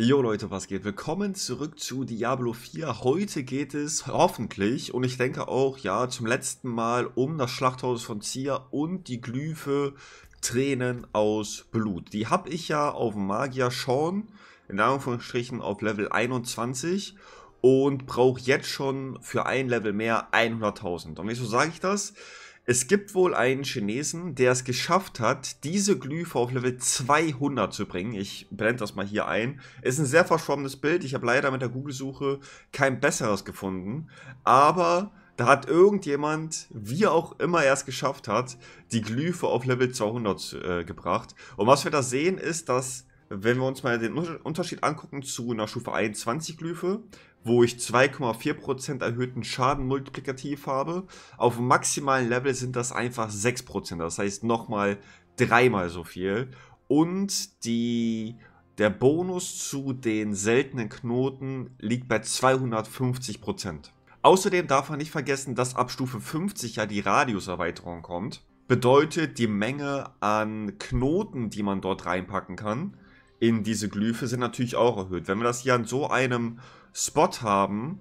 Jo Leute, was geht? Willkommen zurück zu Diablo 4. Heute geht es hoffentlich und ich denke auch, ja, zum letzten Mal um das Schlachthaus von Zier und die Glyphe Tränen aus Blut. Die habe ich ja auf Magier Sean, in Anführungsstrichen auf Level 21 und brauche jetzt schon für ein Level mehr 100.000. Und wieso sage ich das? Es gibt wohl einen Chinesen, der es geschafft hat, diese Glyphe auf Level 200 zu bringen. Ich blende das mal hier ein. Ist ein sehr verschwommenes Bild. Ich habe leider mit der Google-Suche kein besseres gefunden. Aber da hat irgendjemand, wie auch immer er es geschafft hat, die Glyphe auf Level 200 äh, gebracht. Und was wir da sehen ist, dass wenn wir uns mal den Unterschied angucken zu einer Stufe 21 Glyphe, wo ich 2,4% erhöhten Schaden multiplikativ habe. Auf maximalen Level sind das einfach 6%, das heißt nochmal dreimal so viel. Und die, der Bonus zu den seltenen Knoten liegt bei 250%. Außerdem darf man nicht vergessen, dass ab Stufe 50 ja die Radiuserweiterung kommt. Bedeutet, die Menge an Knoten, die man dort reinpacken kann, in diese Glyphe, sind natürlich auch erhöht. Wenn man das hier an so einem Spot haben,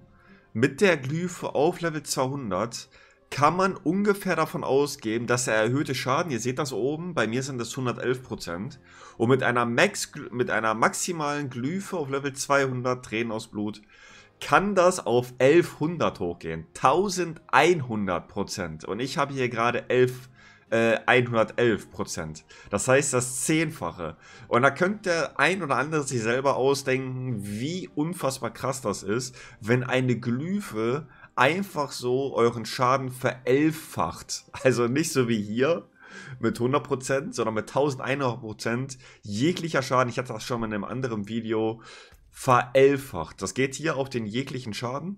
mit der Glyphe auf Level 200, kann man ungefähr davon ausgehen, dass er erhöhte Schaden, ihr seht das oben, bei mir sind das 111%, und mit einer, Max, mit einer maximalen Glyphe auf Level 200 Tränen aus Blut, kann das auf 1100 hochgehen. 1100%. Und ich habe hier gerade 11 äh, 111 Das heißt das Zehnfache. Und da könnte der ein oder andere sich selber ausdenken, wie unfassbar krass das ist, wenn eine Glyphe einfach so euren Schaden verelfacht. Also nicht so wie hier mit 100%, sondern mit 1100% jeglicher Schaden. Ich hatte das schon mal in einem anderen Video verelfacht. Das geht hier auf den jeglichen Schaden.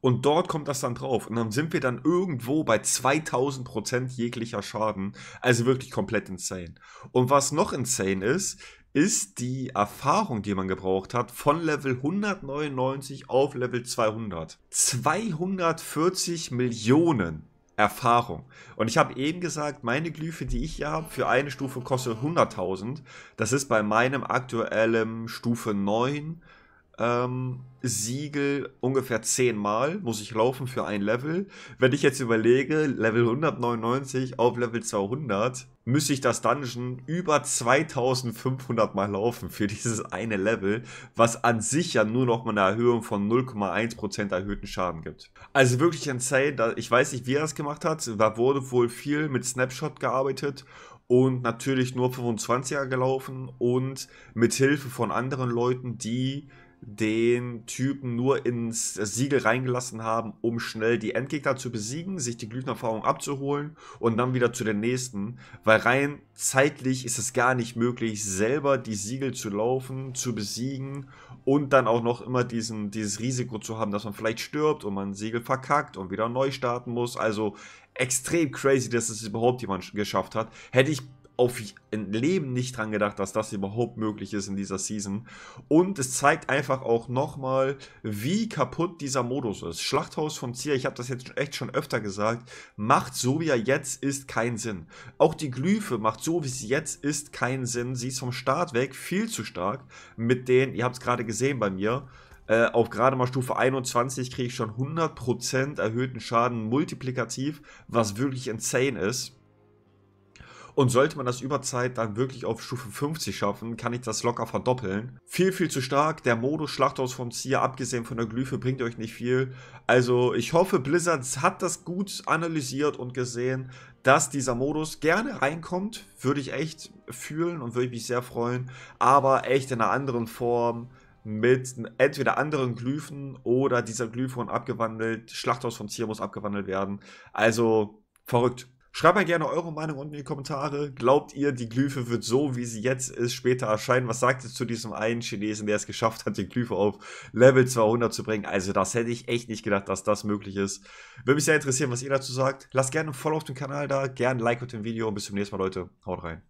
Und dort kommt das dann drauf. Und dann sind wir dann irgendwo bei 2000 Prozent jeglicher Schaden. Also wirklich komplett insane. Und was noch insane ist, ist die Erfahrung, die man gebraucht hat, von Level 199 auf Level 200. 240 Millionen Erfahrung. Und ich habe eben gesagt, meine Glyphe, die ich hier habe, für eine Stufe kostet 100.000. Das ist bei meinem aktuellen Stufe 9 ähm, Siegel ungefähr 10 Mal, muss ich laufen für ein Level. Wenn ich jetzt überlege, Level 199 auf Level 200, müsste ich das Dungeon über 2500 Mal laufen für dieses eine Level, was an sich ja nur noch mal eine Erhöhung von 0,1% erhöhten Schaden gibt. Also wirklich insane, ich weiß nicht, wie er das gemacht hat, da wurde wohl viel mit Snapshot gearbeitet und natürlich nur 25er gelaufen und mit Hilfe von anderen Leuten, die den Typen nur ins Siegel reingelassen haben, um schnell die Endgegner zu besiegen, sich die Glütenerfahrung abzuholen und dann wieder zu den nächsten, weil rein zeitlich ist es gar nicht möglich, selber die Siegel zu laufen, zu besiegen und dann auch noch immer diesen, dieses Risiko zu haben, dass man vielleicht stirbt und man ein Siegel verkackt und wieder neu starten muss. Also extrem crazy, dass es überhaupt jemand geschafft hat. Hätte ich auf Leben nicht dran gedacht, dass das überhaupt möglich ist in dieser Season. Und es zeigt einfach auch nochmal, wie kaputt dieser Modus ist. Schlachthaus vom Zier, ich habe das jetzt echt schon öfter gesagt, macht so wie er jetzt ist keinen Sinn. Auch die Glyphe macht so wie sie jetzt ist keinen Sinn. Sie ist vom Start weg viel zu stark mit den, ihr habt es gerade gesehen bei mir, äh, auf gerade mal Stufe 21 kriege ich schon 100% erhöhten Schaden multiplikativ, was wirklich insane ist. Und sollte man das über Zeit dann wirklich auf Stufe 50 schaffen, kann ich das locker verdoppeln. Viel, viel zu stark. Der Modus Schlachthaus vom Zier, abgesehen von der Glyphe, bringt euch nicht viel. Also ich hoffe, Blizzard hat das gut analysiert und gesehen, dass dieser Modus gerne reinkommt. Würde ich echt fühlen und würde mich sehr freuen. Aber echt in einer anderen Form mit entweder anderen Glyphen oder dieser Glyphon abgewandelt. Schlachthaus vom Zier muss abgewandelt werden. Also verrückt. Schreibt mal gerne eure Meinung unten in die Kommentare. Glaubt ihr, die Glyphe wird so, wie sie jetzt ist, später erscheinen? Was sagt ihr zu diesem einen Chinesen, der es geschafft hat, die Glyphe auf Level 200 zu bringen? Also das hätte ich echt nicht gedacht, dass das möglich ist. Würde mich sehr interessieren, was ihr dazu sagt. Lasst gerne ein Follow auf dem Kanal da, gerne ein Like auf dem Video und bis zum nächsten Mal, Leute. Haut rein.